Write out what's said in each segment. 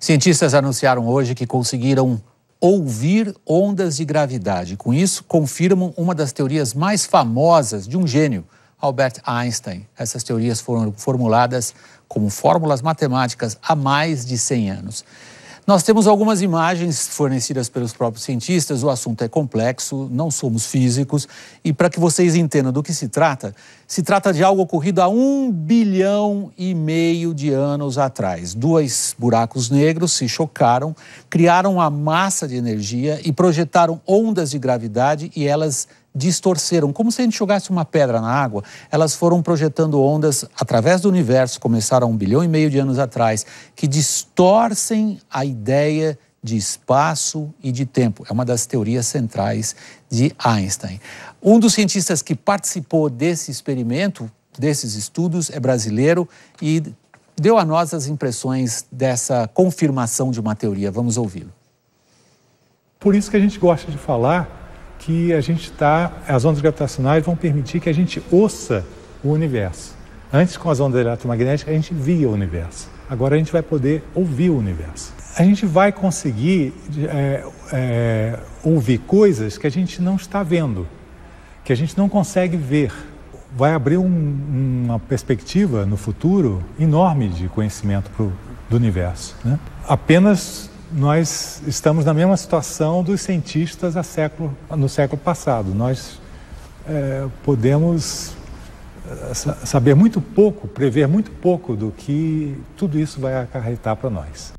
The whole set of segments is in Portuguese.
Cientistas anunciaram hoje que conseguiram ouvir ondas de gravidade. Com isso, confirmam uma das teorias mais famosas de um gênio, Albert Einstein. Essas teorias foram formuladas como fórmulas matemáticas há mais de 100 anos. Nós temos algumas imagens fornecidas pelos próprios cientistas, o assunto é complexo, não somos físicos, e para que vocês entendam do que se trata, se trata de algo ocorrido há um bilhão e meio de anos atrás. Dois buracos negros se chocaram, criaram uma massa de energia e projetaram ondas de gravidade e elas distorceram. Como se a gente jogasse uma pedra na água, elas foram projetando ondas através do universo, começaram um bilhão e meio de anos atrás, que distorcem a ideia de espaço e de tempo. É uma das teorias centrais de Einstein. Um dos cientistas que participou desse experimento, desses estudos, é brasileiro e deu a nós as impressões dessa confirmação de uma teoria. Vamos ouvi-lo. Por isso que a gente gosta de falar que a gente está, as ondas gravitacionais vão permitir que a gente ouça o universo. Antes, com as ondas eletromagnéticas, a gente via o universo. Agora a gente vai poder ouvir o universo. A gente vai conseguir é, é, ouvir coisas que a gente não está vendo, que a gente não consegue ver. Vai abrir um, uma perspectiva no futuro enorme de conhecimento pro, do universo. Né? Apenas nós estamos na mesma situação dos cientistas século, no século passado. Nós é, podemos eh, saber muito pouco, prever muito pouco do que tudo isso vai acarretar para nós.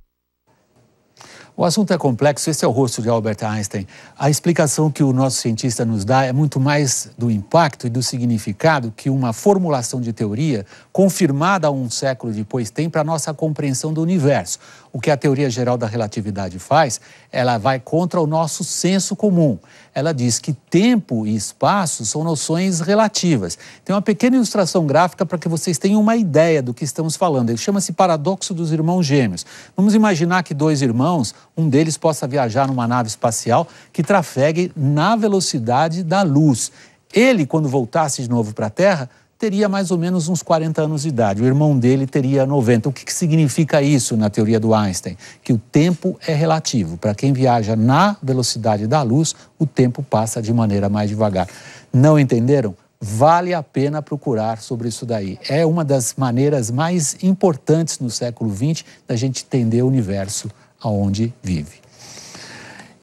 O assunto é complexo, esse é o rosto de Albert Einstein. A explicação que o nosso cientista nos dá é muito mais do impacto e do significado que uma formulação de teoria, confirmada um século depois, tem para a nossa compreensão do universo. O que a teoria geral da relatividade faz, ela vai contra o nosso senso comum. Ela diz que tempo e espaço são noções relativas. Tem uma pequena ilustração gráfica para que vocês tenham uma ideia do que estamos falando. Ele chama-se paradoxo dos irmãos gêmeos. Vamos imaginar que dois irmãos, um deles possa viajar numa nave espacial que trafegue na velocidade da luz. Ele, quando voltasse de novo para a Terra, teria mais ou menos uns 40 anos de idade. O irmão dele teria 90. O que, que significa isso na teoria do Einstein? Que o tempo é relativo. Para quem viaja na velocidade da luz, o tempo passa de maneira mais devagar. Não entenderam? Vale a pena procurar sobre isso daí. É uma das maneiras mais importantes no século XX da gente entender o universo aonde vive.